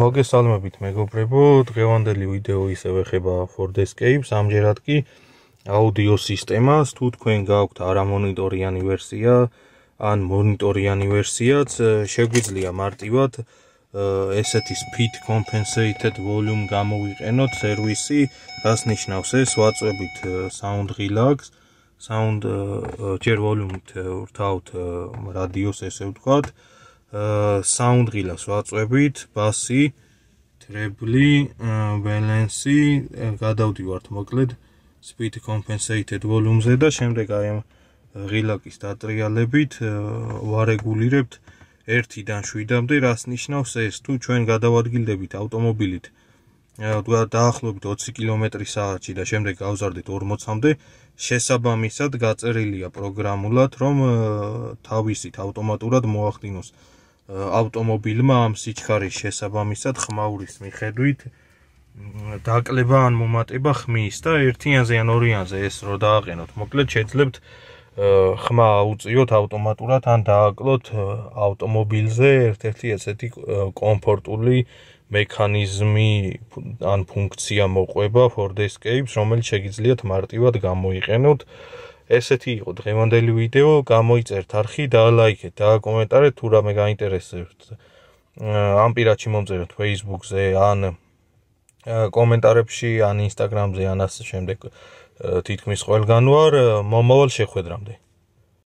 მოგესალმებით მეგობრებო, დღევანდელი ვიდეო ისევ ეხება Ford Escape-ს, ამჯერად კი აუდიო სისტემას. თუ თქვენ გაქვთ არამონიტორიანი ვერსია, ან მონიტორიანი ვერსიაც, შეგვიძლია მარტივად ესეთი speed compensated volume გამოვიყენოთ სერვისი, რაც ნიშნავს ეს, ვაწვევით sound relax, sound ჯერ volume-ით ვრთავთ რადიოს, ესე ვთქვათ. საუნდღილას ვაწვევით ბასი ტრებლი ბელენსი გადავდივართ მოკლედ speed compensated volume-ზე და შემდეგ აი ამ ღილაკის დატრიალებით ვარეგულირებთ 1-დან 7-მდე რას ნიშნავს ეს თუ ჩვენ გადავადგილდებით ავტომობილით რა დაახლოებით 20 კმ/სთ და შემდეგ გავზარდით 40-მდე შესაბამისად გაწერილია პროგრამულად რომ თავისით ავტომატურად მოახდინოს ავტომობილმა ამ სიჩქარის შესაბამისად ხმაურის მიხედვით დაკლება ან მომატება ხმის და ერთიანზე ან ორიანზე ეს რო დააყენოთ, მოკლედ შეძლებთ ხმა აუწიოთ ავტომატურად ან დააკლოთ ავტომობილზე ერთ-ერთი ესეთი კომფორტული მექანიზმი ან ფუნქცია მოყვება Ford Escape-ს, რომელიც შეგიძლიათ მარტივად გამოიყენოთ ესეთი იყო დღევანდელი ვიდეო, გამოიწერთ არხი, დალაიქეთ, დააკომენტარეთ თუ რამე გაინტერესებთ. ამ პირაჩი მომწერთ Facebook-ზე ან კომენტარებში ან Instagram-ზე ან ასე შემდეგ თითქმის ყველგან ვარ მომავალ შეხვედრამდე.